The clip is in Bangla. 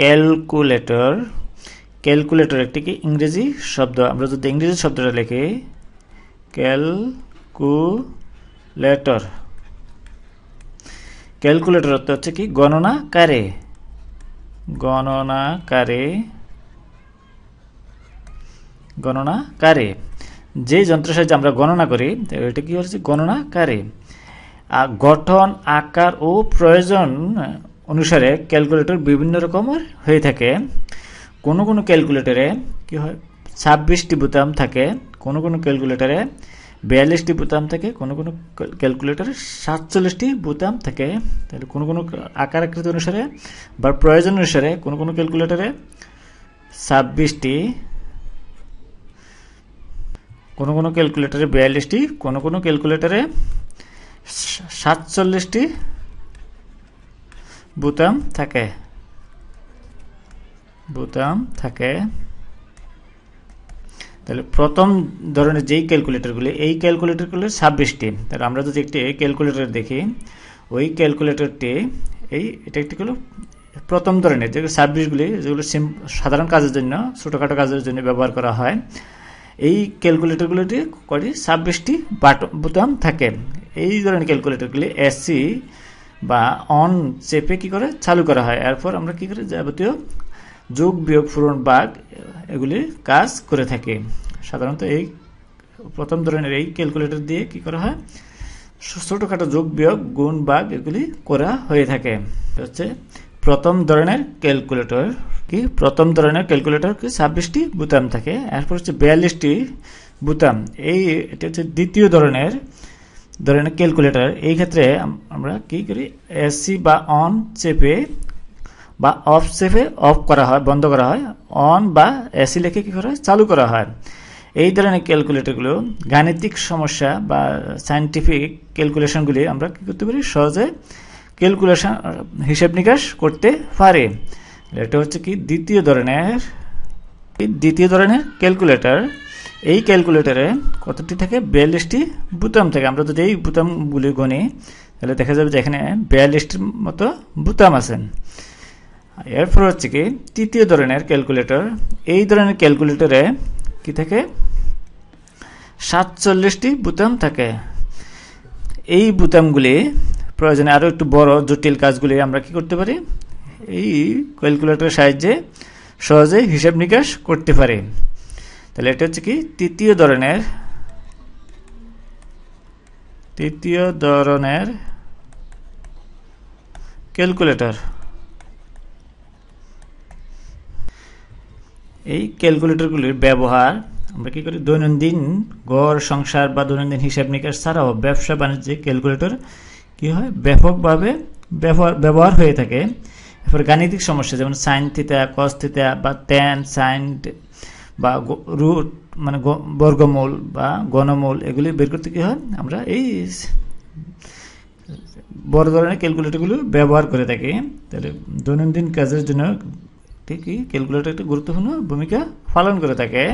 ক্যালকুলেটর ক্যালকুলেটর একটি কি ইংরেজি শব্দ আমরা যদি ইংরেজি শব্দটা লিখি ক্যালকুলেটর ক্যালকুলেটর অর্থ হচ্ছে কি গণনাকারে গণনাকারে গণনাকারে যে যন্ত্র সাহায্যে আমরা গণনা করি এটা কি হচ্ছে গণনাকারে গঠন আকার ও প্রয়োজন অনুসারে ক্যালকুলেটর বিভিন্ন রকমের হয়ে থাকে কোনো কোনো ক্যালকুলেটরে কি হয় ছাব্বিশটি বোতাম থাকে কোনো কোনো ক্যালকুলেটরে বিয়াল্লিশটি বোতাম থাকে কোনো কোনো ক্যালকুলেটরে সাতচল্লিশটি বোতাম থাকে তাহলে কোনো কোনো আকার আকৃতি অনুসারে বা প্রয়োজন অনুসারে কোনো কোনো ক্যালকুলেটরে ছাব্বিশটি কোনো কোনো ক্যালকুলেটরে বিয়াল্লিশটি কোনো কোনো ক্যালকুলেটরে সাতচল্লিশটি বুতাম থাকে বুতাম থাকে তাহলে প্রথম ধরনের যেই ক্যালকুলেটরগুলি এই ক্যালকুলেটরগুলি ছাব্বিশটি তাহলে আমরা যদি একটি ক্যালকুলেটর দেখি ওই ক্যালকুলেটরটি এই এটা একটি হলো প্রথম ধরনের যেগুলো সার্ভিসগুলি যেগুলো সিম সাধারণ কাজের জন্য ছোটোখাটো কাজের জন্য ব্যবহার করা হয় এই ক্যালকুলেটরগুলিতে কটি ছাব্বিশটি বাট বোতাম থাকে এই ধরনের ক্যালকুলেটরগুলি এসি বা অন চেপে কি করে চালু করা হয় এরপর আমরা কি করি যাবতীয় যোগ বিয়োগ পূরণ বাঘ এগুলি কাজ করে থাকি সাধারণত এই প্রথম ধরনের এই ক্যালকুলেটর দিয়ে কি করা হয় ছোটোখাটো যোগ বিয়োগ গুণ বাঘ এগুলি করা হয়ে থাকে হচ্ছে প্রথম ধরনের ক্যালকুলেটর কি প্রথম ধরনের ক্যালকুলেটর কি ছাব্বিশটি বুতাম থাকে এরপর হচ্ছে বিয়াল্লিশটি বুতাম এই এটা হচ্ছে দ্বিতীয় ধরনের ধরেন ক্যালকুলেটার এই ক্ষেত্রে আমরা কি করি এসি বা অন চেপে বা অফ চেপে অফ করা হয় বন্ধ করা হয় অন বা এসি লেখে কী করা হয় চালু করা হয় এই ধরনের ক্যালকুলেটরগুলো গাণিতিক সমস্যা বা সায়েন্টিফিক ক্যালকুলেশনগুলি আমরা কী করতে পারি সহজে ক্যালকুলেশন হিসেব নিকাশ করতে পারি এটা হচ্ছে কি দ্বিতীয় ধরনের দ্বিতীয় ধরনের ক্যালকুলেটর এই ক্যালকুলেটরে কতটি থাকে বিয়াল্লিশটি বুতাম থাকে আমরা যদি এই বুতামগুলি গণি তাহলে দেখা যাবে যে এখানে বিয়াল্লিশটির মতো বুতাম আছেন এরপর হচ্ছে কি তৃতীয় ধরনের ক্যালকুলেটর এই ধরনের ক্যালকুলেটরে কি থাকে সাতচল্লিশটি বুতাম থাকে এই বুতামগুলি প্রয়োজনে আরও একটু বড় জটিল কাজগুলি আমরা কি করতে পারি এই ক্যালকুলেটরের সাহায্যে সহজে হিসাব নিকাশ করতে পারি তাহলে এটা হচ্ছে কি তৃতীয় ধরনের তৃতীয় ধরনের ক্যালকুলেটর এই ক্যালকুলেটরগুলির ব্যবহার আমরা কি করি দৈনন্দিন গড় সংসার বা দৈনন্দিন হিসাব নিকাশ ছাড়াও ব্যবসা বাণিজ্যে ক্যালকুলেটর কী হয় ব্যাপকভাবে ব্যবহার ব্যবহার হয়ে থাকে এরপর গাণিতিক সমস্যা যেমন সাইন থিতা কস থিতা বা ট্যান সাইন বা রুট মানে বর্গমূল বা গণমূল এগুলি বের করতে কী হয় আমরা এই বড় ধরনের ক্যালকুলেটরগুলো ব্যবহার করে থাকি তাহলে দৈনন্দিন কাজের জন্য ঠিকই ক্যালকুলেটর একটা গুরুত্বপূর্ণ ভূমিকা পালন করে থাকে